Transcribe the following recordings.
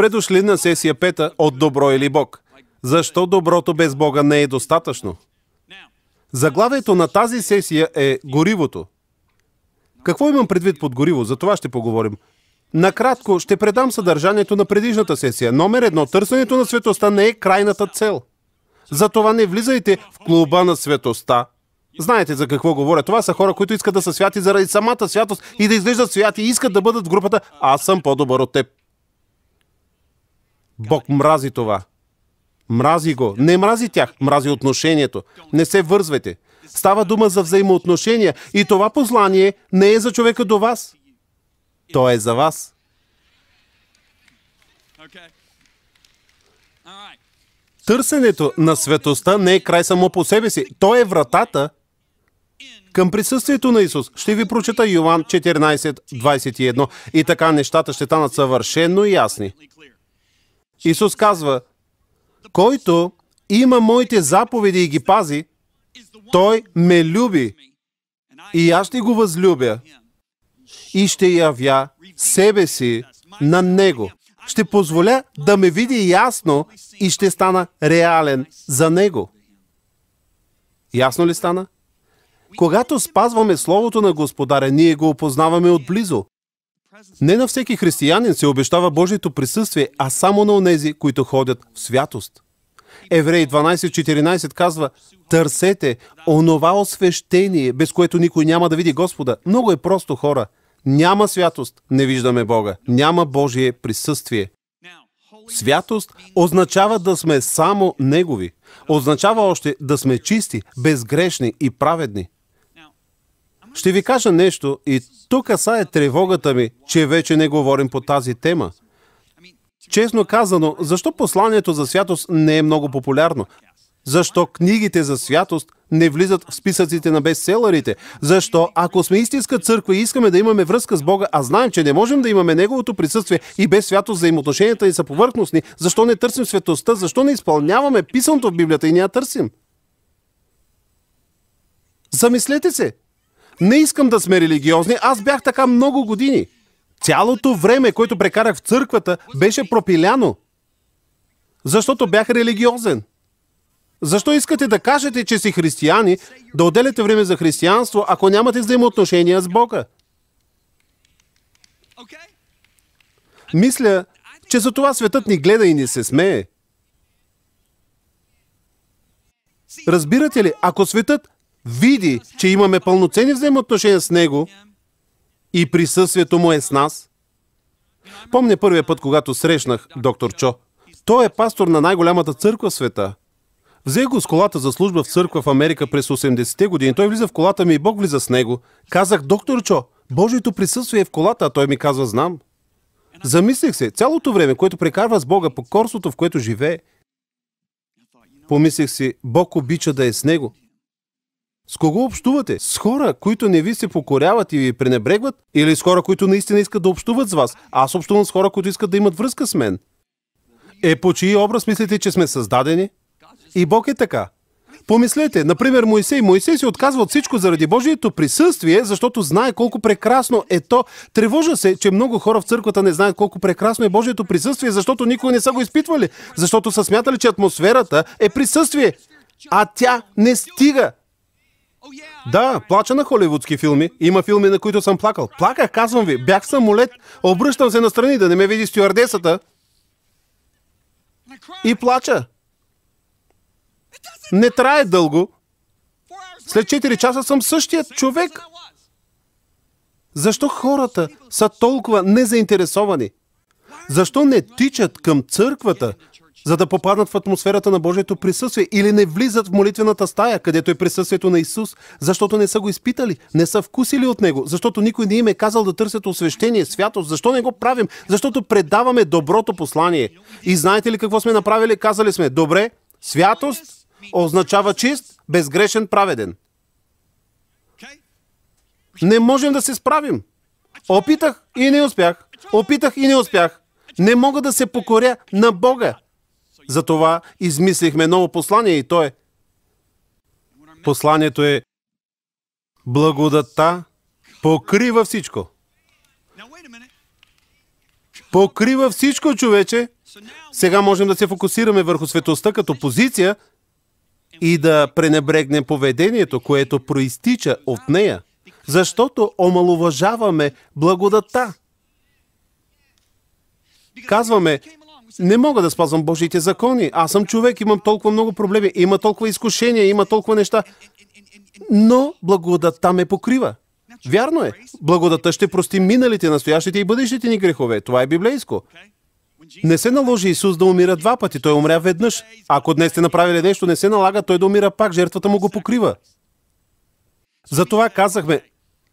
Добре дошли на сесия пета от Добро или Бог. Защо доброто без Бога не е достатъчно? Заглавието на тази сесия е горивото. Какво имам предвид под гориво? За това ще поговорим. Накратко ще предам съдържанието на предишната сесия. Номер едно. Търсенето на светоста не е крайната цел. Затова не влизайте в клуба на светоста. Знаете за какво говоря. Това са хора, които искат да са святи заради самата святост и да изглеждат святи и искат да бъдат в групата Аз съм по-добър от теб. Бог мрази това. Мрази го. Не мрази тях, мрази отношението. Не се вързвайте. Става дума за взаимоотношения и това послание не е за човека до вас. То е за вас. Търсенето на светостта не е край само по себе си. То е вратата към присъствието на Исус. Ще ви прочета Йоан 14, 21 и така нещата ще станат съвършенно ясни. Исус казва, който има моите заповеди и ги пази, той ме люби и аз ще го възлюбя и ще явя себе си на него. Ще позволя да ме види ясно и ще стана реален за него. Ясно ли стана? Когато спазваме Словото на Господаря, ние го опознаваме отблизо. Не на всеки християнин се обещава Божието присъствие, а само на онези, които ходят в святост. Евреи 12.14 казва, търсете онова освещение, без което никой няма да види Господа. Много е просто, хора. Няма святост, не виждаме Бога. Няма Божие присъствие. Святост означава да сме само Негови. Означава още да сме чисти, безгрешни и праведни. Ще ви кажа нещо и тук касае тревогата ми, че вече не говорим по тази тема. Честно казано, защо посланието за святост не е много популярно? Защо книгите за святост не влизат в списъците на бестселерите? Защо, ако сме истинска църква и искаме да имаме връзка с Бога, а знаем, че не можем да имаме Неговото присъствие и без святост взаимоотношенията и са повърхностни, защо не търсим святостта? Защо не изпълняваме писаното в Библията и не я търсим? Замислете се! Не искам да сме религиозни, аз бях така много години. Цялото време, което прекарах в църквата, беше пропиляно. Защото бях религиозен. Защо искате да кажете, че си християни, да отделяте време за християнство, ако нямате взаимоотношения с Бога? Мисля, че за това светът ни гледа и ни се смее. Разбирате ли, ако светът види, че имаме пълноценни взаимоотношения с Него и присъствието Му е с нас. Помня първия път, когато срещнах доктор Чо. Той е пастор на най-голямата църква в света. Взех го с колата за служба в църква в Америка през 80-те години. Той влиза в колата ми и Бог влиза с него. Казах, доктор Чо, Божието присъствие е в колата, а той ми казва, знам. Замислих се, цялото време, което прекарва с Бога, по корството, в което живее, помислих си, Бог обича да е с него. С кого общувате? С хора, които не ви се покоряват и ви пренебрегват? Или с хора, които наистина искат да общуват с вас? Аз общувам с хора, които искат да имат връзка с мен. Е, по чий образ мислите, че сме създадени? И Бог е така. Помислете, например, Моисей. Моисей се отказва от всичко заради Божието присъствие, защото знае колко прекрасно е то. Тревожа се, че много хора в църквата не знаят колко прекрасно е Божието присъствие, защото никога не са го изпитвали, защото са смятали, че атмосферата е присъствие, а тя не стига. Да, плача на холивудски филми. Има филми, на които съм плакал. Плаках, казвам ви. Бях самолет. Обръщам се настрани, да не ме види стюардесата. И плача. Не трае дълго. След 4 часа съм същият човек. Защо хората са толкова незаинтересовани? Защо не тичат към църквата, за да попаднат в атмосферата на Божието присъствие или не влизат в молитвената стая, където е присъствието на Исус, защото не са го изпитали, не са вкусили от Него, защото никой не им е казал да търсят освещение, святост. Защо не го правим? Защото предаваме доброто послание. И знаете ли какво сме направили? Казали сме, добре, святост означава чист, безгрешен, праведен. Не можем да се справим. Опитах и не успях. Опитах и не успях. Не мога да се покоря на Бога. Затова измислихме ново послание и то е Посланието е благодата покрива всичко. Покрива всичко, човече. Сега можем да се фокусираме върху светостта като позиция и да пренебрегнем поведението, което проистича от нея, защото омалуважаваме благодата. Казваме, не мога да спазвам Божиите закони. Аз съм човек, имам толкова много проблеми, има толкова изкушения, има толкова неща. Но благодатта ме покрива. Вярно е. Благодата ще прости миналите, настоящите и бъдещите ни грехове. Това е библейско. Не се наложи Исус да умира два пъти, той умря веднъж. Ако днес сте направили нещо, не се налага той да умира пак, жертвата му го покрива. Затова казахме,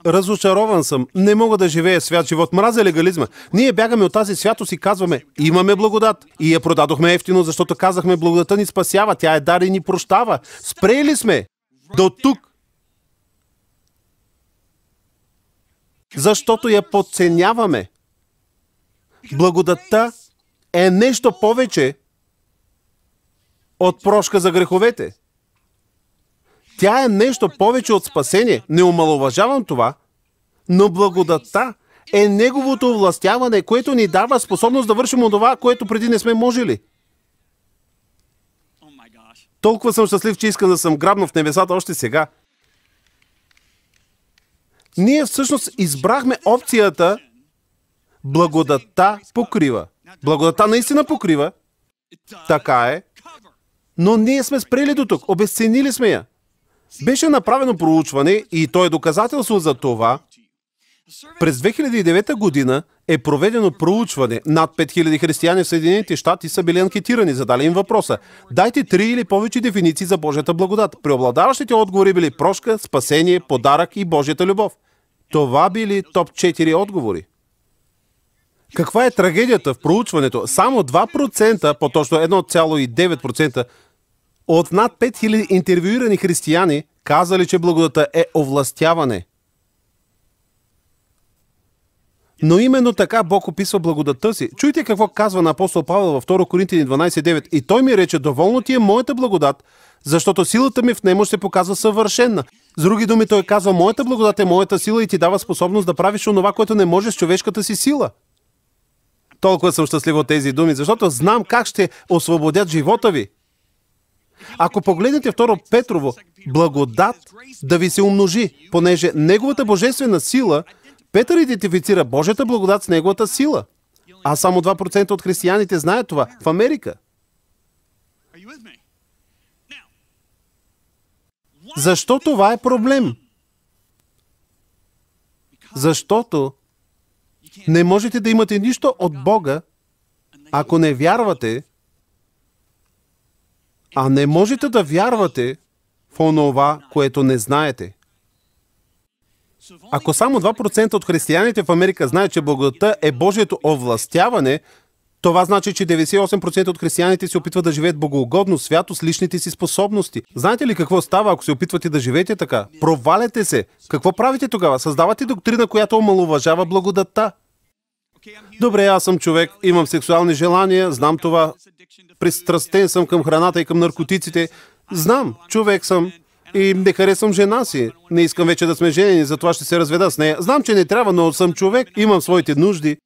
Разочарован съм. Не мога да живея свят живот. Мразя легализма. Ние бягаме от тази святост и казваме, имаме благодат. И я продадохме ефтино, защото казахме, благодата ни спасява, тя е дар и ни прощава. Спрели сме. До тук. Защото я подценяваме. Благодата е нещо повече от прошка за греховете. Тя е нещо повече от спасение. Не омалуважавам това. Но благодата е неговото властяване, което ни дава способност да вършим това, което преди не сме можели. Толкова съм щастлив, че искам да съм грабнал в небесата още сега. Ние всъщност избрахме опцията Благодата покрива. Благодата наистина покрива. Така е. Но ние сме спрели до тук. Обесценили сме я. Беше направено проучване и то е доказателство за това. През 2009 година е проведено проучване. Над 5000 християни в Съединените щати са били анкетирани, задали им въпроса. Дайте три или повече дефиниции за Божията благодат. Преобладаващите отговори били прошка, спасение, подарък и Божията любов. Това били топ 4 отговори. Каква е трагедията в проучването? Само 2%, по-точно 1,9% от над 5000 интервюирани християни казали, че благодата е овластяване. Но именно така Бог описва благодата си. Чуйте какво казва на апостол Павел във 2 Коринтини 12.9. И той ми рече, доволно ти е моята благодат, защото силата ми в нема ще показва съвършена. С други думи, той казва, моята благодат е моята сила и ти дава способност да правиш онова, което не може с човешката си сила. Толкова съм щастлив от тези думи, защото знам как ще освободят живота ви. Ако погледнете второ Петрово, благодат да ви се умножи, понеже Неговата божествена сила, Петър идентифицира Божията благодат с Неговата сила. А само 2% от християните знаят това в Америка. Защо това е проблем? Защото не можете да имате нищо от Бога, ако не вярвате, а не можете да вярвате в онова, което не знаете. Ако само 2% от християните в Америка знаят, че благодата е Божието овластяване, това значи, че 98% от християните се опитват да живеят богоугодно, свято с личните си способности. Знаете ли какво става, ако се опитвате да живеете така? Проваляте се. Какво правите тогава? Създавате доктрина, която омалуважава благодата. Добре, аз съм човек, имам сексуални желания, знам това пристрастен съм към храната и към наркотиците. Знам, човек съм и не харесвам жена си. Не искам вече да сме женени, затова ще се разведа с нея. Знам, че не трябва, но съм човек, имам своите нужди.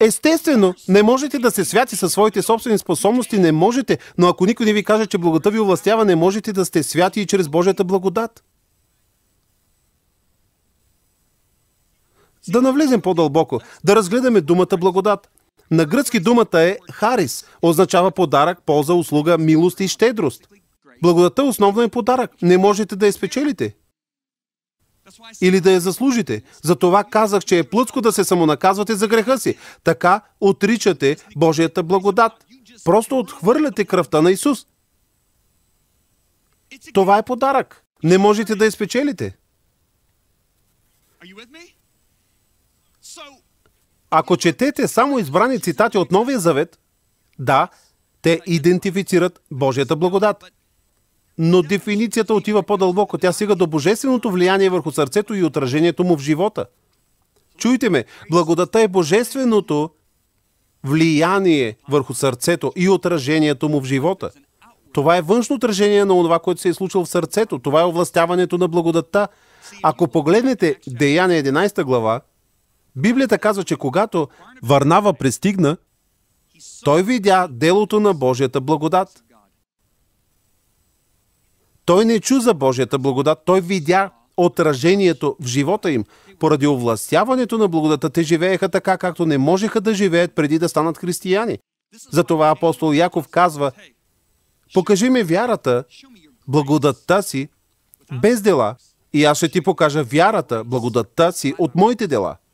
Естествено, не можете да се святи със своите собствени способности, не можете, но ако никой не ви каже, че благота ви овластява, не можете да сте святи и чрез Божията благодат. Да навлезем по-дълбоко, да разгледаме думата благодат. На гръцки думата е харис, означава подарък, полза, услуга, милост и щедрост. Благодата основно е подарък. Не можете да я спечелите. Или да я заслужите. Затова казах, че е плътско да се самонаказвате за греха си. Така отричате Божията благодат. Просто отхвърляте кръвта на Исус. Това е подарък. Не можете да я спечелите. Ако четете само избрани цитати от Новия Завет, да, те идентифицират Божията благодат. Но дефиницията отива по-дълбоко. Тя стига до божественото влияние върху сърцето и отражението му в живота. Чуйте ме, благодата е божественото влияние върху сърцето и отражението му в живота. Това е външно отражение на това, което се е случило в сърцето. Това е овластяването на благодата. Ако погледнете Деяния 11 глава, Библията казва, че когато Варнава пристигна, той видя делото на Божията благодат. Той не чу за Божията благодат, той видя отражението в живота им. Поради овластяването на благодата те живееха така, както не можеха да живеят преди да станат християни. Затова апостол Яков казва, покажи ми вярата, благодатта си, без дела, и аз ще ти покажа вярата, благодатта си от моите дела –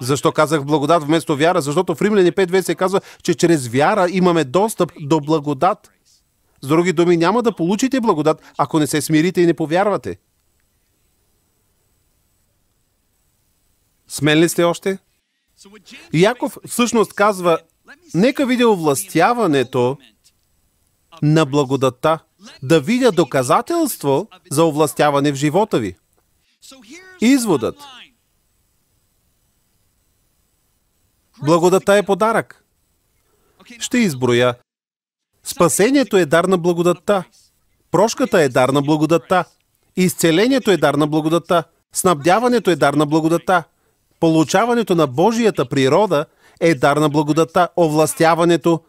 защо казах благодат вместо вяра? Защото в Римляни 5.2 се казва, че чрез вяра имаме достъп до благодат. С други думи, няма да получите благодат, ако не се смирите и не повярвате. Смен ли сте още? Яков всъщност казва, нека видя овластяването на благодата, да видя доказателство за овластяване в живота ви. Изводът – Благодата е подарък. Ще изброя. Спасението е дар на благодата. Прошката е дар на благодата. Изцелението е дар на благодата. Снабдяването е дар на благодата. Получаването на Божията природа е дар на благодата, Овластяването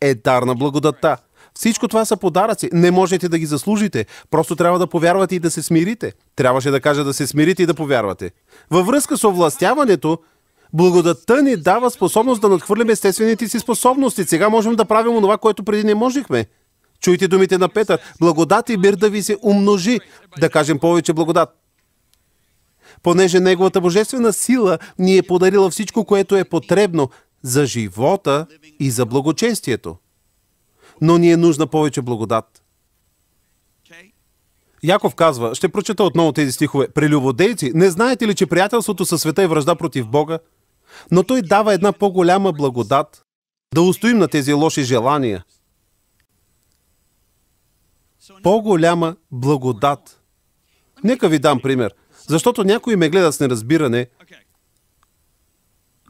е дар на благодата. Всичко това са подаръци. Не можете да ги заслужите. Просто трябва да повярвате и да се смирите. Трябваше да кажа да се смирите и да повярвате. Във връзка с овластяването, Благодатта ни дава способност да надхвърлим естествените си способности. Сега можем да правим това, което преди не можехме. Чуйте думите на Петър. Благодат и мир да ви се умножи. Да кажем повече благодат. Понеже Неговата божествена сила ни е подарила всичко, което е потребно за живота и за благочестието. Но ни е нужна повече благодат. Яков казва, ще прочета отново тези стихове. Прелюбодейци, не знаете ли, че приятелството със света е връжда против Бога? Но той дава една по-голяма благодат да устоим на тези лоши желания. По-голяма благодат. Нека ви дам пример, защото някои ме гледат с неразбиране.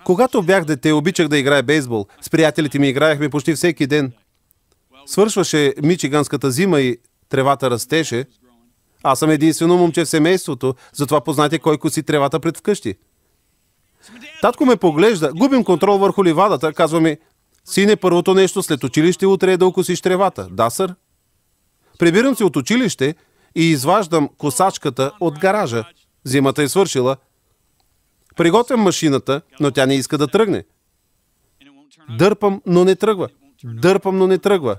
Когато бях дете, обичах да играя бейсбол. С приятелите ми играехме почти всеки ден. Свършваше мичиганската зима и тревата растеше. Аз съм единствено момче в семейството, затова познайте кой коси тревата пред вкъщи. Татко ме поглежда, губим контрол върху ливадата, казва ми, сине, първото нещо след училище утре е да окосиш тревата. Да, сър. Прибирам се от училище и изваждам косачката от гаража. Зимата е свършила. Приготвям машината, но тя не иска да тръгне. Дърпам, но не тръгва. Дърпам, но не тръгва.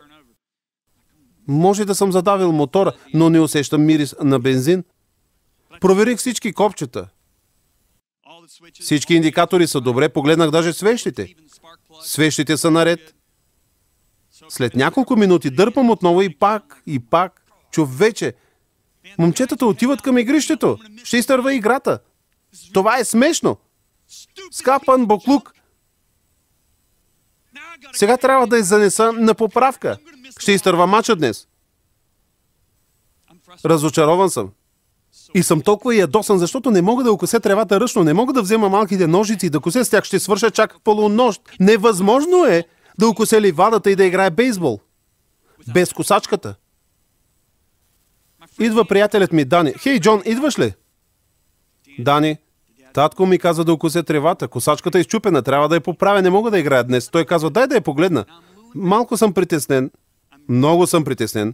Може да съм задавил мотора, но не усещам мирис на бензин. Проверих всички копчета. Всички индикатори са добре, погледнах даже свещите. Свещите са наред. След няколко минути дърпам отново и пак, и пак. Човече, момчетата отиват към игрището. Ще изтърва играта. Това е смешно. Скапан боклук. Сега трябва да я занеса на поправка. Ще изтърва мача днес. Разочарован съм. И съм толкова ядосан, защото не мога да окосе тревата ръчно, не мога да взема малките ножици и да косе с тях, ще свърша чак полунощ. Невъзможно е да окосе ливадата и да играе бейсбол. Без косачката. Идва приятелят ми, Дани. Хей, Джон, идваш ли? Дани, татко ми каза да окосе тревата. Косачката е изчупена, трябва да я поправя, не мога да играя днес. Той казва, дай да я погледна. Малко съм притеснен. Много съм притеснен.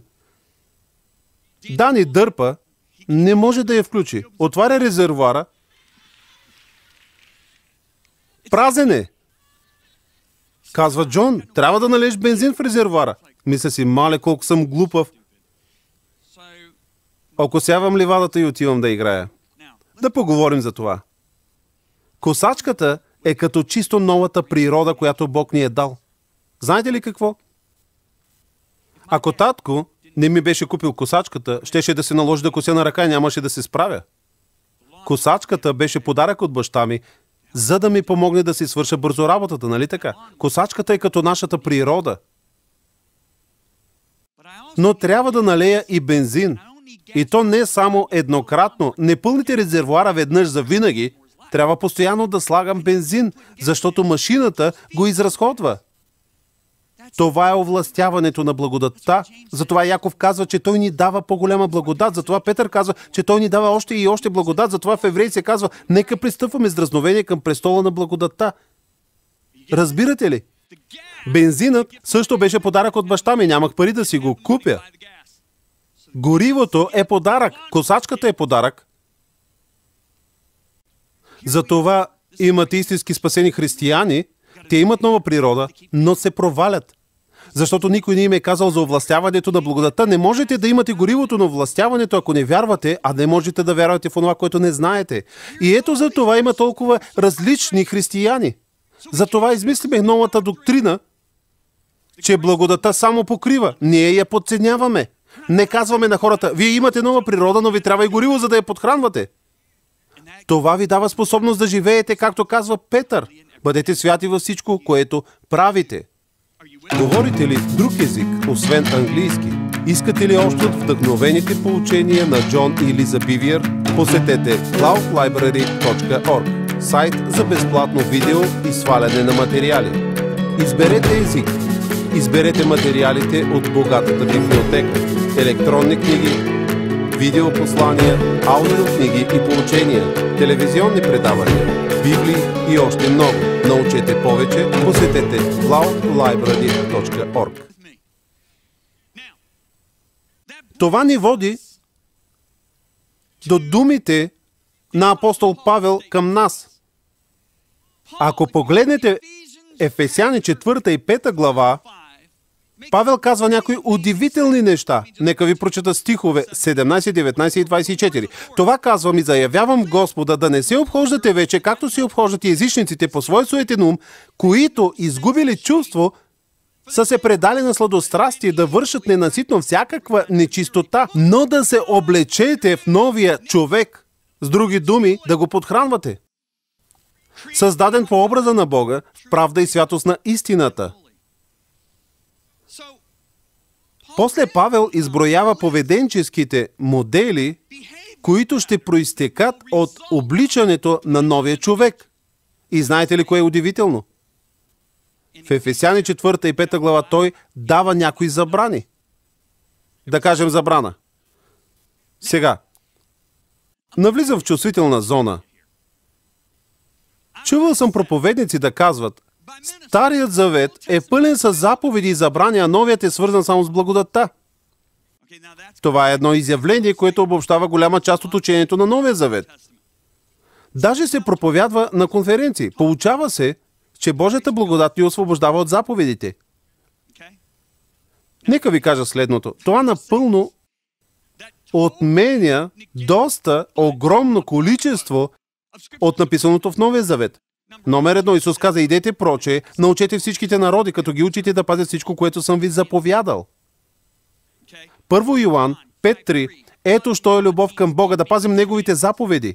Дани дърпа не може да я включи. Отваря резервуара. Празен е. Казва Джон, трябва да належ бензин в резервуара. Мисля си, мале, колко съм глупав. Окосявам ливадата и отивам да играя. Да поговорим за това. Косачката е като чисто новата природа, която Бог ни е дал. Знаете ли какво? Ако татко не ми беше купил косачката, щеше да се наложи да кося на ръка, и нямаше да се справя. Косачката беше подарък от баща ми, за да ми помогне да си свърша бързо работата, нали така? Косачката е като нашата природа. Но трябва да налея и бензин. И то не само еднократно. Не пълните резервуара веднъж за винаги. Трябва постоянно да слагам бензин, защото машината го изразходва. Това е овластяването на благодатта. Затова Яков казва, че той ни дава по-голяма благодат. Затова Петър казва, че той ни дава още и още благодат. Затова в евреи се казва, нека пристъпваме с дразновение към престола на благодатта. Разбирате ли? Бензинът също беше подарък от баща ми. Нямах пари да си го купя. Горивото е подарък. Косачката е подарък. Затова имат истински спасени християни. Те имат нова природа, но се провалят защото никой не им е казал за овластяването на благодата. Не можете да имате горивото на овластяването, ако не вярвате, а не можете да вярвате в това, което не знаете. И ето за това има толкова различни християни. Затова измислиме новата доктрина, че благодата само покрива. Ние я подценяваме. Не казваме на хората, вие имате нова природа, но ви трябва и гориво, за да я подхранвате. Това ви дава способност да живеете, както казва Петър. Бъдете святи във всичко, което правите. Говорите ли друг език, освен английски? Искате ли още от вдъхновените получения на Джон и Лиза Бивиер? Посетете cloudlibrary.org сайт за безплатно видео и сваляне на материали. Изберете език. Изберете материалите от богатата библиотека, електронни книги, видеопослания, аудиокниги и получения, телевизионни предавания, библии и още много – Научете повече, посетете laolibrary.org Това ни води до думите на апостол Павел към нас. Ако погледнете Ефесяни 4 и 5 глава, Павел казва някои удивителни неща. Нека ви прочета стихове 17, 19 и 24. Това казвам и заявявам Господа да не се обхождате вече, както се обхождат и езичниците по свой суетен ум, които, изгубили чувство, са се предали на сладострастие да вършат ненаситно всякаква нечистота, но да се облечете в новия човек. С други думи, да го подхранвате. Създаден по образа на Бога, в правда и святост на истината – После Павел изброява поведенческите модели, които ще проистекат от обличането на новия човек. И знаете ли кое е удивително? В Ефесяни 4 и 5 глава той дава някои забрани. Да кажем забрана. Сега, навлизам в чувствителна зона. Чувал съм проповедници да казват, Старият завет е пълен с заповеди и забрания, новият е свързан само с благодатта. Това е едно изявление, което обобщава голяма част от учението на Новия завет. Даже се проповядва на конференции. Получава се, че Божията благодат ни освобождава от заповедите. Нека ви кажа следното. Това напълно отменя доста огромно количество от написаното в Новия завет. Номер едно Исус каза, идете проче, научете всичките народи, като ги учите да пазят всичко, което съм ви заповядал. Първо Йоан 5.3 Ето, що е любов към Бога, да пазим Неговите заповеди.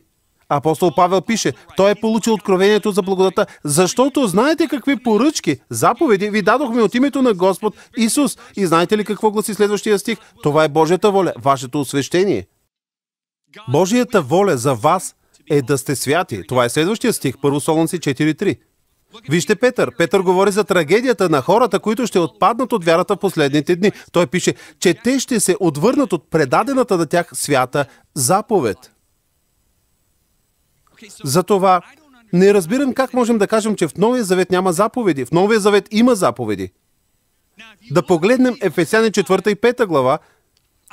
Апостол Павел пише, той е получил откровението за благодата, защото знаете какви поръчки, заповеди ви дадохме от името на Господ Исус. И знаете ли какво гласи следващия стих? Това е Божията воля, вашето освещение. Божията воля за вас е да сте святи. Това е следващия стих, първо Солунци 4.3. Вижте Петър. Петър говори за трагедията на хората, които ще отпаднат от вярата в последните дни. Той пише, че те ще се отвърнат от предадената на тях свята заповед. Затова не разбирам как можем да кажем, че в Новия Завет няма заповеди. В Новия Завет има заповеди. Да погледнем Ефесяни 4 и 5 глава,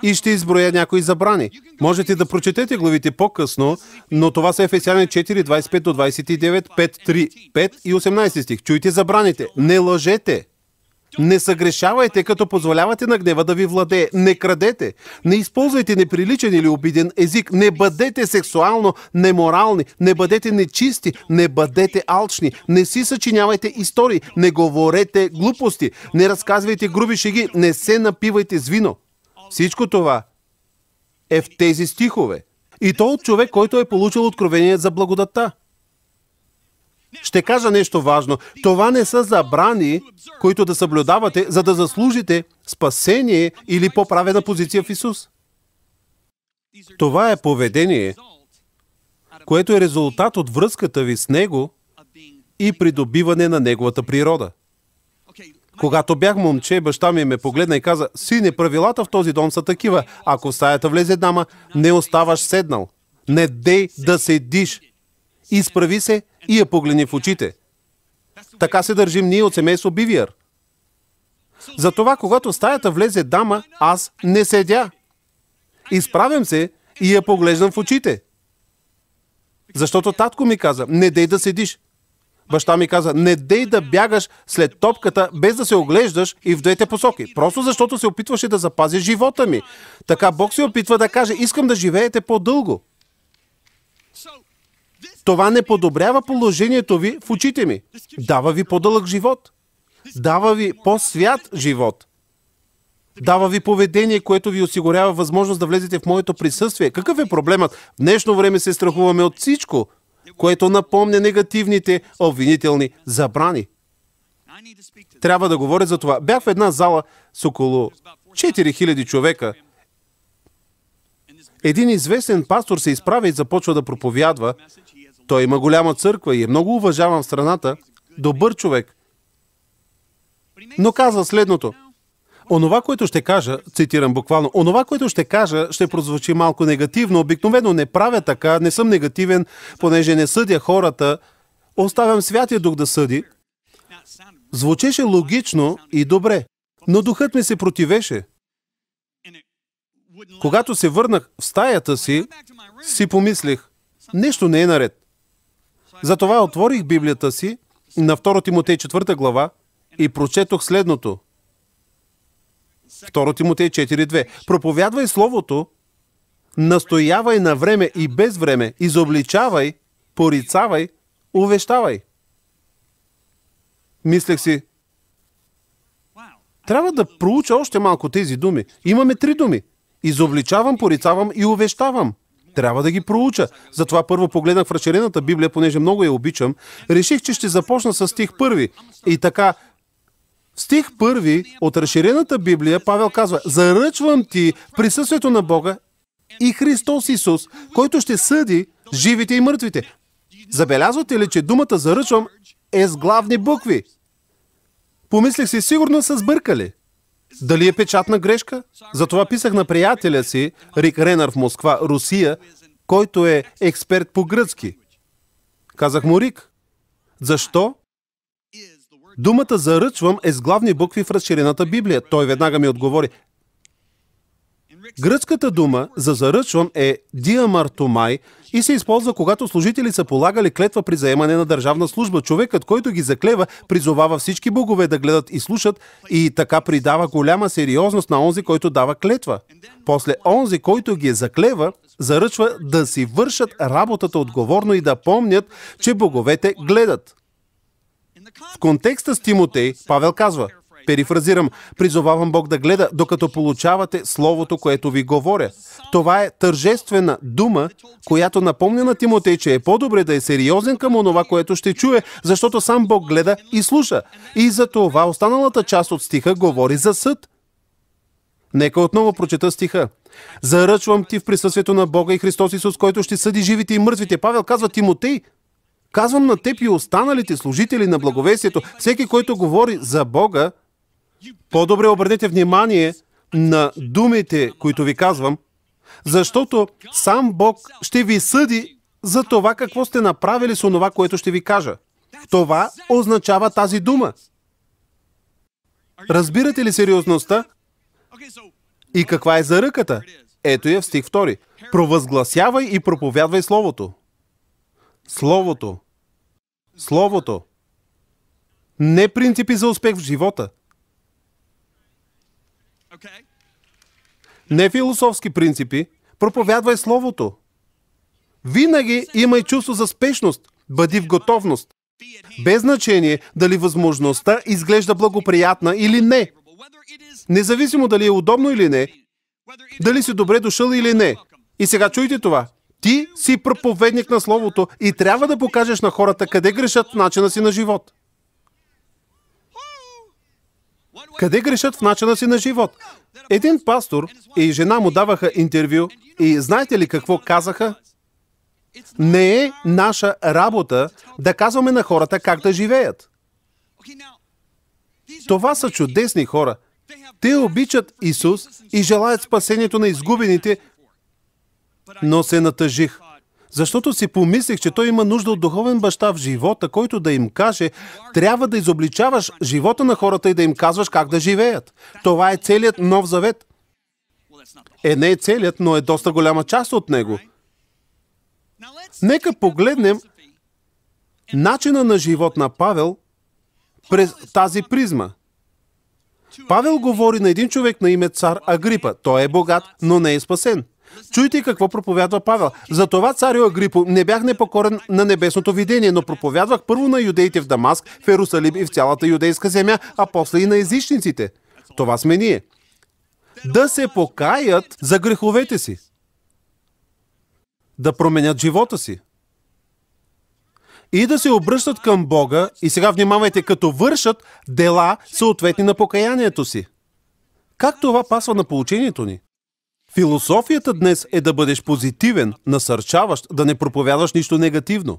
и ще изброя някои забрани. Можете да прочетете главите по-късно, но това са Ефесяни 4, 25 до 29, 5, 3, 5 и 18 стих. Чуйте забраните. Не лъжете. Не съгрешавайте, като позволявате на гнева да ви владее. Не крадете. Не използвайте неприличен или обиден език. Не бъдете сексуално неморални. Не бъдете нечисти. Не бъдете алчни. Не си съчинявайте истории. Не говорете глупости. Не разказвайте груби шеги. Не се напивайте с вино. Всичко това е в тези стихове. И то от човек, който е получил откровение за благодата. Ще кажа нещо важно. Това не са забрани, които да съблюдавате, за да заслужите спасение или по-правена позиция в Исус. Това е поведение, което е резултат от връзката ви с Него и придобиване на Неговата природа. Когато бях момче, баща ми ме погледна и каза, сине, правилата в този дом са такива. Ако в стаята влезе дама, не оставаш седнал. Не дей да седиш. Изправи се и я погледни в очите. Така се държим ние от семейство Бивиер. Затова, когато в стаята влезе дама, аз не седя. Изправям се и я поглеждам в очите. Защото татко ми каза, не дей да седиш. Баща ми каза, не дей да бягаш след топката, без да се оглеждаш и в двете посоки. Просто защото се опитваше да запази живота ми. Така Бог се опитва да каже, искам да живеете по-дълго. Това не подобрява положението ви в очите ми. Дава ви по-дълъг живот. Дава ви по-свят живот. Дава ви поведение, което ви осигурява възможност да влезете в моето присъствие. Какъв е проблемът? В днешно време се страхуваме от всичко, което напомня негативните обвинителни забрани. Трябва да говоря за това. Бях в една зала с около 4000 човека. Един известен пастор се изправя и започва да проповядва. Той има голяма църква и е много уважаван в страната. Добър човек. Но казва следното – Онова, което ще кажа, цитирам буквално, онова, което ще кажа, ще прозвучи малко негативно. Обикновено не правя така, не съм негативен, понеже не съдя хората. Оставям Святия Дух да съди. Звучеше логично и добре, но духът ми се противеше. Когато се върнах в стаята си, си помислих, нещо не е наред. Затова отворих Библията си на 2 Тимотей 4 глава и прочетох следното – 2 Тимотей 4.2. Проповядвай Словото, настоявай на време и без време, изобличавай, порицавай, увещавай. Мислех си, трябва да проуча още малко тези думи. Имаме три думи. Изобличавам, порицавам и увещавам. Трябва да ги проуча. Затова първо погледнах в разширената Библия, понеже много я обичам. Реших, че ще започна с стих първи. И така, в стих първи от разширената Библия Павел казва, заръчвам ти присъствието на Бога и Христос Исус, който ще съди живите и мъртвите. Забелязвате ли, че думата заръчвам е с главни букви? Помислих си, сигурно са сбъркали. Дали е печатна грешка? Затова писах на приятеля си, Рик Ренър в Москва, Русия, който е експерт по гръцки. Казах му, Рик, защо Думата заръчвам е с главни букви в разширената Библия. Той веднага ми отговори. Гръцката дума за заръчвам е диамартомай и се използва, когато служители са полагали клетва при заемане на държавна служба. Човекът, който ги заклева, призовава всички богове да гледат и слушат и така придава голяма сериозност на онзи, който дава клетва. После онзи, който ги е заклева, заръчва да си вършат работата отговорно и да помнят, че боговете гледат. В контекста с Тимотей, Павел казва, перифразирам, призовавам Бог да гледа, докато получавате Словото, което ви говоря. Това е тържествена дума, която напомня на Тимотей, че е по-добре да е сериозен към онова, което ще чуе, защото сам Бог гледа и слуша. И за това останалата част от стиха говори за съд. Нека отново прочета стиха. Заръчвам ти в присъствието на Бога и Христос Исус, който ще съди живите и мъртвите. Павел казва Тимотей, Казвам на теб и останалите служители на благовесието, всеки, който говори за Бога, по-добре обърнете внимание на думите, които ви казвам, защото сам Бог ще ви съди за това какво сте направили с онова, което ще ви кажа. Това означава тази дума. Разбирате ли сериозността? И каква е заръката? Ето я в стих 2. Провъзгласявай и проповядвай Словото. Словото. Словото. Не принципи за успех в живота. Не философски принципи. Проповядвай Словото. Винаги имай чувство за спешност. Бъди в готовност. Без значение дали възможността изглежда благоприятна или не. Независимо дали е удобно или не, дали си добре дошъл или не. И сега чуйте това. Ти си проповедник на Словото и трябва да покажеш на хората къде грешат в начина си на живот. Къде грешат в начина си на живот? Един пастор и жена му даваха интервю и знаете ли какво казаха? Не е наша работа да казваме на хората как да живеят. Това са чудесни хора. Те обичат Исус и желаят спасението на изгубените, но се натъжих, защото си помислих, че той има нужда от духовен баща в живота, който да им каже, трябва да изобличаваш живота на хората и да им казваш как да живеят. Това е целият нов завет. Е, не е целият, но е доста голяма част от него. Нека погледнем начина на живот на Павел през тази призма. Павел говори на един човек на име цар Агрипа. Той е богат, но не е спасен. Чуйте какво проповядва Павел. Затова, царю Агрипо, не бях непокорен на небесното видение, но проповядвах първо на юдеите в Дамаск, в Ерусалим и в цялата юдейска земя, а после и на езичниците. Това сме ние. Да се покаят за греховете си. Да променят живота си. И да се обръщат към Бога, и сега внимавайте, като вършат дела, съответни на покаянието си. Как това пасва на получението ни? Философията днес е да бъдеш позитивен, насърчаващ, да не проповядваш нищо негативно.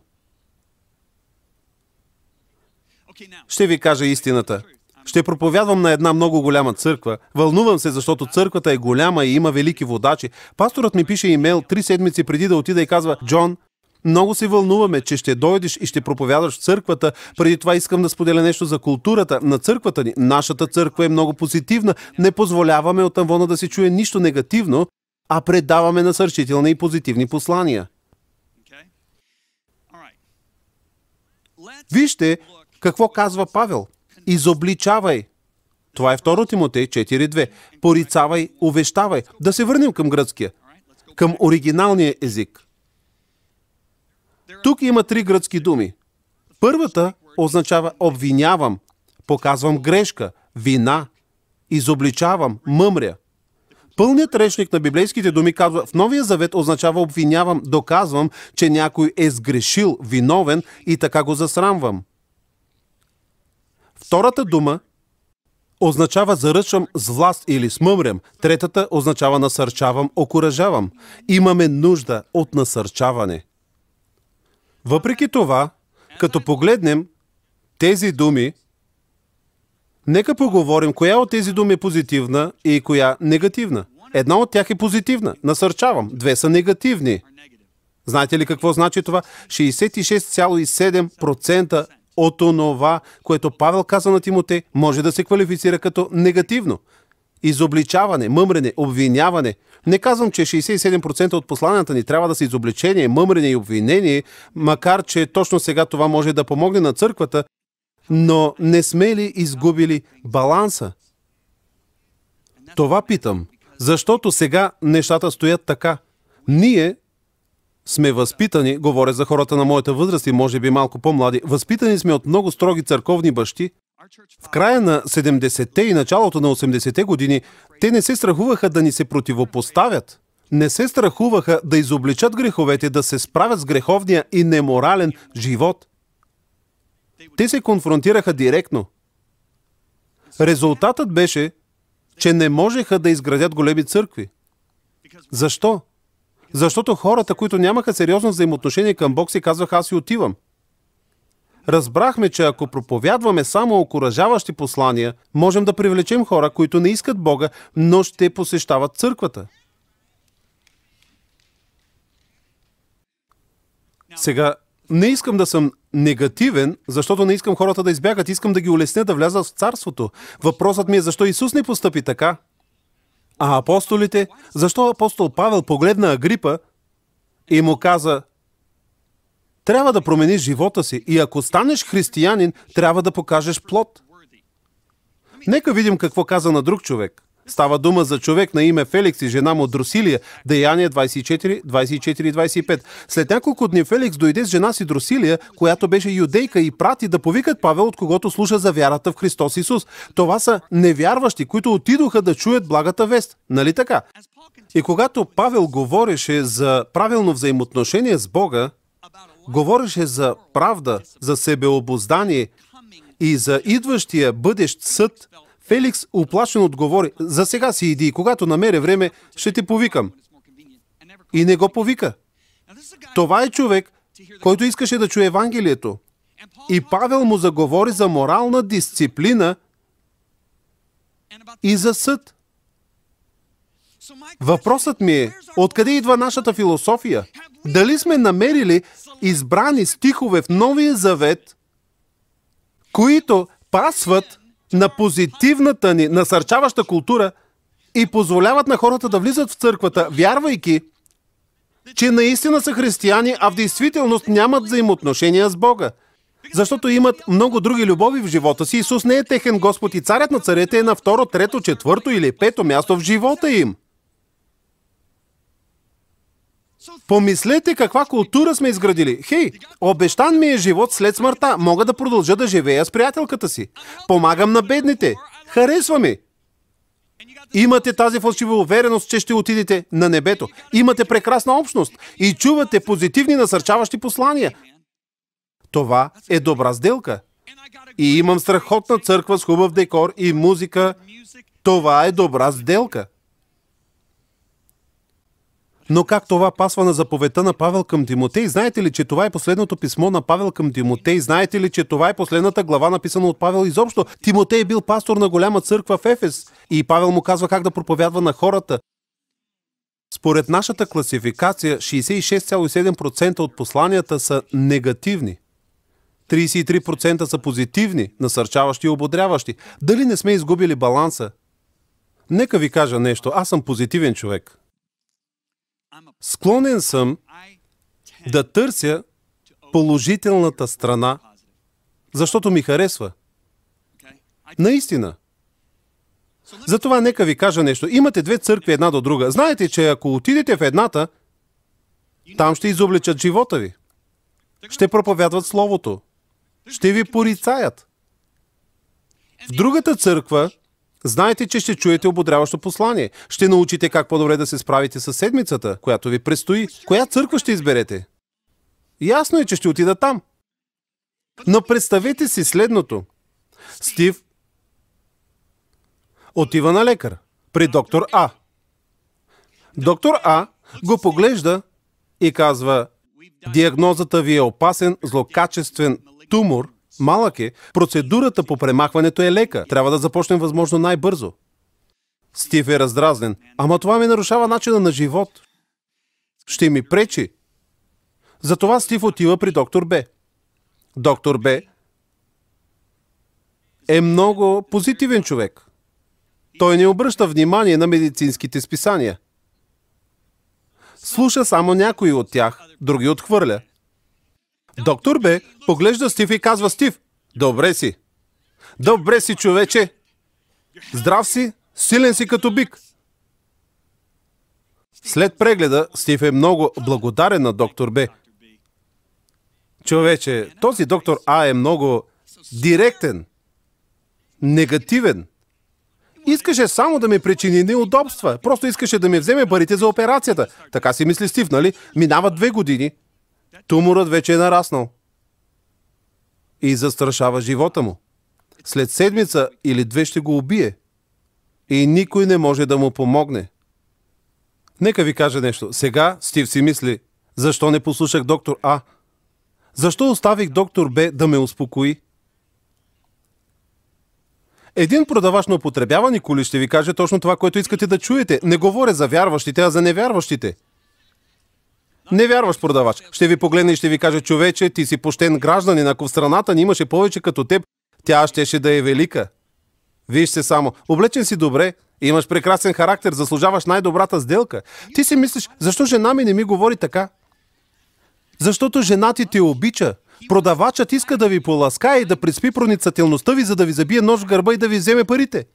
Ще ви кажа истината. Ще проповядвам на една много голяма църква. Вълнувам се, защото църквата е голяма и има велики водачи. Пасторът ми пише имейл три седмици преди да отида и казва, Джон, много се вълнуваме, че ще дойдеш и ще проповядаш в църквата. Преди това искам да споделя нещо за културата на църквата ни. Нашата църква е много позитивна. Не позволяваме от анвона да се чуе нищо негативно, а предаваме насърчителни и позитивни послания. Вижте какво казва Павел. Изобличавай. Това е 2 Тимотей 4.2. Порицавай, увещавай. Да се върнем към гръцкия. Към оригиналния език. Тук има три гръцки думи. Първата означава обвинявам, показвам грешка, вина, изобличавам, мъмря. Пълният речник на библейските думи казва, в Новия завет означава обвинявам, доказвам, че някой е сгрешил, виновен и така го засрамвам. Втората дума означава заръчвам с власт или с мъмрям. Третата означава насърчавам, окоръжавам. Имаме нужда от насърчаване. Въпреки това, като погледнем тези думи, нека поговорим коя от тези думи е позитивна и коя негативна. Една от тях е позитивна. Насърчавам. Две са негативни. Знаете ли какво значи това? 66,7% от онова, което Павел каза на Тимоте, може да се квалифицира като негативно изобличаване, мъмрене, обвиняване. Не казвам, че 67% от посланията ни трябва да са изобличение, мъмрене и обвинение, макар че точно сега това може да помогне на църквата, но не сме ли изгубили баланса? Това питам, защото сега нещата стоят така. Ние сме възпитани, говоря за хората на моята възраст и може би малко по-млади, възпитани сме от много строги църковни бащи, в края на 70-те и началото на 80-те години, те не се страхуваха да ни се противопоставят. Не се страхуваха да изобличат греховете, да се справят с греховния и неморален живот. Те се конфронтираха директно. Резултатът беше, че не можеха да изградят големи църкви. Защо? Защото хората, които нямаха сериозно взаимоотношение към Бог, си казваха, аз си отивам. Разбрахме, че ако проповядваме само окоръжаващи послания, можем да привлечем хора, които не искат Бога, но ще посещават църквата. Сега, не искам да съм негативен, защото не искам хората да избягат. Искам да ги улесня да влязат в царството. Въпросът ми е защо Исус не постъпи така. А апостолите? Защо апостол Павел погледна Агрипа и му каза, трябва да промениш живота си и ако станеш християнин, трябва да покажеш плод. Нека видим какво каза на друг човек. Става дума за човек на име Феликс и жена му Дросилия, Деяния 24, 24 25. След няколко дни Феликс дойде с жена си дросилия, която беше юдейка и прати да повикат Павел, от когото слуша за вярата в Христос Исус. Това са невярващи, които отидоха да чуят благата вест. Нали така? И когато Павел говореше за правилно взаимоотношение с Бога, говореше за правда, за себеобоздание и за идващия бъдещ съд, Феликс оплашен отговори, за сега си иди и когато намеря време, ще те повикам. И не го повика. Това е човек, който искаше да чуе Евангелието. И Павел му заговори за морална дисциплина и за съд. Въпросът ми е, откъде идва нашата философия? Дали сме намерили избрани стихове в Новия завет, които пасват на позитивната ни насърчаваща култура и позволяват на хората да влизат в църквата, вярвайки, че наистина са християни, а в действителност нямат взаимоотношения с Бога. Защото имат много други любови в живота си. Исус не е техен Господ и царят на царете е на второ, трето, четвърто или пето място в живота им. Помислете каква култура сме изградили. Хей, обещан ми е живот след смъртта. Мога да продължа да живея с приятелката си. Помагам на бедните. Харесва ми. Имате тази фалшива увереност, че ще отидете на небето. Имате прекрасна общност и чувате позитивни насърчаващи послания. Това е добра сделка. И имам страхотна църква с хубав декор и музика. Това е добра сделка. Но как това пасва на заповедта на Павел към Тимотей? Знаете ли, че това е последното писмо на Павел към Тимотей? Знаете ли, че това е последната глава написана от Павел изобщо? Тимотей е бил пастор на голяма църква в Ефес и Павел му казва как да проповядва на хората. Според нашата класификация, 66,7% от посланията са негативни. 33% са позитивни, насърчаващи и ободряващи. Дали не сме изгубили баланса? Нека ви кажа нещо. Аз съм позитивен човек. Склонен съм да търся положителната страна, защото ми харесва. Наистина. Затова нека ви кажа нещо. Имате две църкви една до друга. Знаете, че ако отидете в едната, там ще изобличат живота ви. Ще проповядват Словото. Ще ви порицаят. В другата църква Знаете, че ще чуете ободряващо послание. Ще научите как по-добре да се справите с седмицата, която ви предстои. Коя църква ще изберете? Ясно е, че ще отида там. Но представете си следното. Стив отива на лекар при доктор А. Доктор А го поглежда и казва, диагнозата ви е опасен, злокачествен тумор – малък е, процедурата по премахването е лека. Трябва да започнем възможно най-бързо. Стив е раздразнен. Ама това ми нарушава начина на живот. Ще ми пречи. Затова Стив отива при доктор Б. Доктор Б е много позитивен човек. Той не обръща внимание на медицинските списания. Слуша само някои от тях, други отхвърля. Доктор Б поглежда Стив и казва Стив, добре си. Добре си, човече. Здрав си, силен си като бик. След прегледа, Стив е много благодарен на доктор Б. Човече, този доктор А е много директен, негативен. Искаше само да ми причини неудобства. Просто искаше да ми вземе парите за операцията. Така си мисли Стив, нали? Минават две години туморът вече е нараснал и застрашава живота му. След седмица или две ще го убие и никой не може да му помогне. Нека ви кажа нещо. Сега Стив си мисли, защо не послушах доктор А? Защо оставих доктор Б да ме успокои? Един продавач на употребявани коли ще ви каже точно това, което искате да чуете. Не говоря за вярващите, а за невярващите – не вярваш, продавач. Ще ви погледне и ще ви каже, човече, ти си почтен гражданин. Ако в страната ни имаше повече като теб, тя щеше да е велика. Виж се само, облечен си добре, имаш прекрасен характер, заслужаваш най-добрата сделка. Ти си мислиш, защо жена ми не ми говори така? Защото жена ти те обича. Продавачът иска да ви поласка и да приспи проницателността ви, за да ви забие нож в гърба и да ви вземе парите.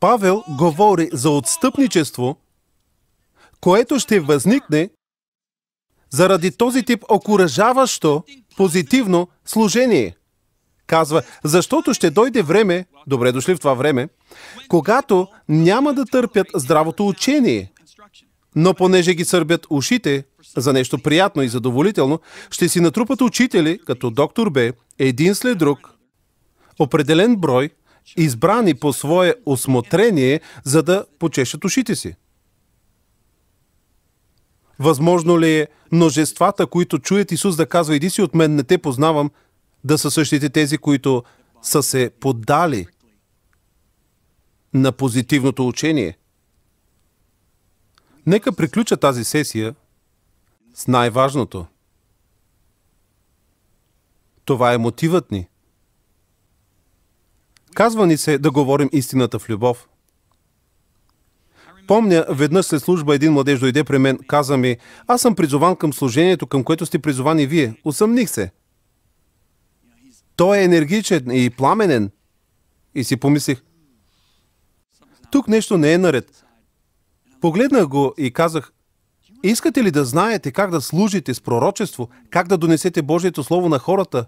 Павел говори за отстъпничество, което ще възникне заради този тип окуражаващо, позитивно служение. Казва, защото ще дойде време, добре дошли в това време, когато няма да търпят здравото учение, но понеже ги сърбят ушите за нещо приятно и задоволително, ще си натрупат учители, като доктор Б, един след друг, определен брой, избрани по свое осмотрение, за да почешат ушите си? Възможно ли е множествата, които чуят Исус да казва, иди си от мен, не те познавам, да са същите тези, които са се поддали на позитивното учение? Нека приключа тази сесия с най-важното. Това е мотивът ни. Казва ни се да говорим истината в любов. Помня, веднъж след служба един младеж дойде при мен, каза ми, аз съм призован към служението, към което сте призовани вие. Усъмних се. Той е енергичен и пламенен. И си помислих, тук нещо не е наред. Погледнах го и казах, искате ли да знаете как да служите с пророчество, как да донесете Божието Слово на хората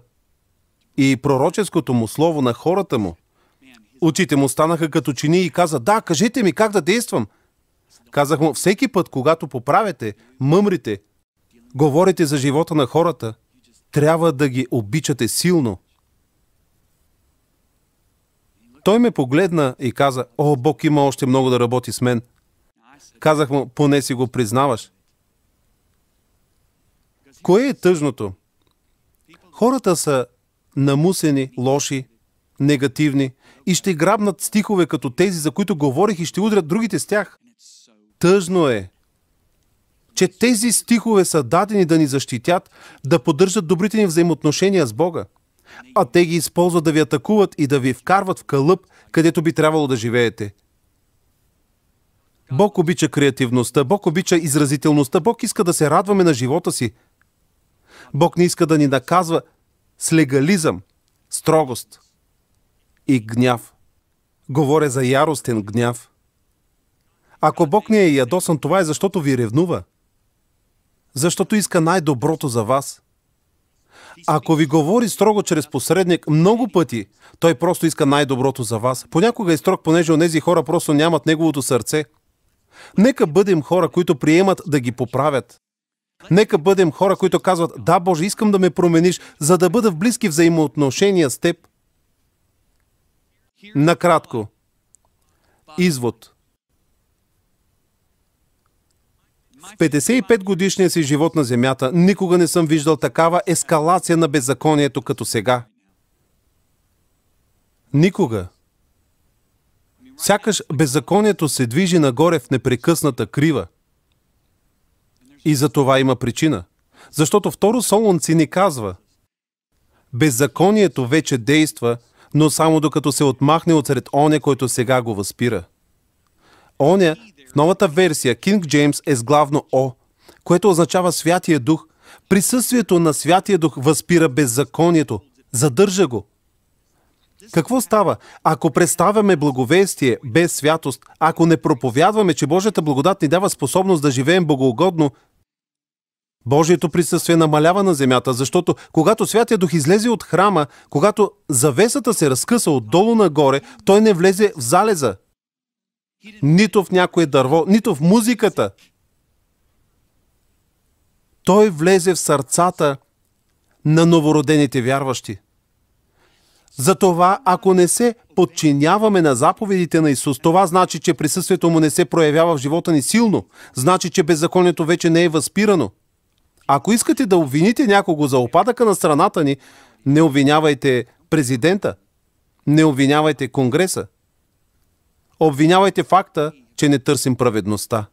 и пророческото му Слово на хората му? Очите му станаха като чини и каза, да, кажете ми как да действам. Казах му, всеки път, когато поправяте, мъмрите, говорите за живота на хората, трябва да ги обичате силно. Той ме погледна и каза, о, Бог има още много да работи с мен. Казах му, поне си го признаваш. Кое е тъжното? Хората са намусени, лоши, негативни и ще грабнат стихове като тези, за които говорих и ще удрят другите с тях. Тъжно е, че тези стихове са дадени да ни защитят, да поддържат добрите ни взаимоотношения с Бога. А те ги използват да ви атакуват и да ви вкарват в кълъп, където би трябвало да живеете. Бог обича креативността, Бог обича изразителността, Бог иска да се радваме на живота си. Бог не иска да ни наказва с легализъм, строгост и гняв. Говоря за яростен гняв. Ако Бог не е ядосан, това е защото ви ревнува. Защото иска най-доброто за вас. Ако ви говори строго чрез посредник много пъти, той просто иска най-доброто за вас. Понякога е строг, понеже онези хора просто нямат неговото сърце. Нека бъдем хора, които приемат да ги поправят. Нека бъдем хора, които казват, да, Боже, искам да ме промениш, за да бъда в близки взаимоотношения с теб – Накратко. Извод. В 55 годишния си живот на Земята никога не съм виждал такава ескалация на беззаконието като сега. Никога. Сякаш беззаконието се движи нагоре в непрекъсната крива. И за това има причина. Защото второ Солонци ни казва, беззаконието вече действа – но само докато се отмахне от сред оня, който сега го възпира. Оня в новата версия Кинг Джеймс е с главно О, което означава Святия Дух. Присъствието на Святия Дух възпира беззаконието, задържа го. Какво става? Ако представяме благовестие без святост, ако не проповядваме, че Божията благодат ни дава способност да живеем богоугодно, Божието присъствие намалява на земята, защото когато Святия Дух излезе от храма, когато завесата се разкъса отдолу нагоре, той не влезе в залеза, нито в някое дърво, нито в музиката. Той влезе в сърцата на новородените вярващи. Затова, ако не се подчиняваме на заповедите на Исус, това значи, че присъствието му не се проявява в живота ни силно, значи, че беззаконието вече не е възпирано – ако искате да обвините някого за опадъка на страната ни, не обвинявайте президента, не обвинявайте Конгреса. Обвинявайте факта, че не търсим праведността.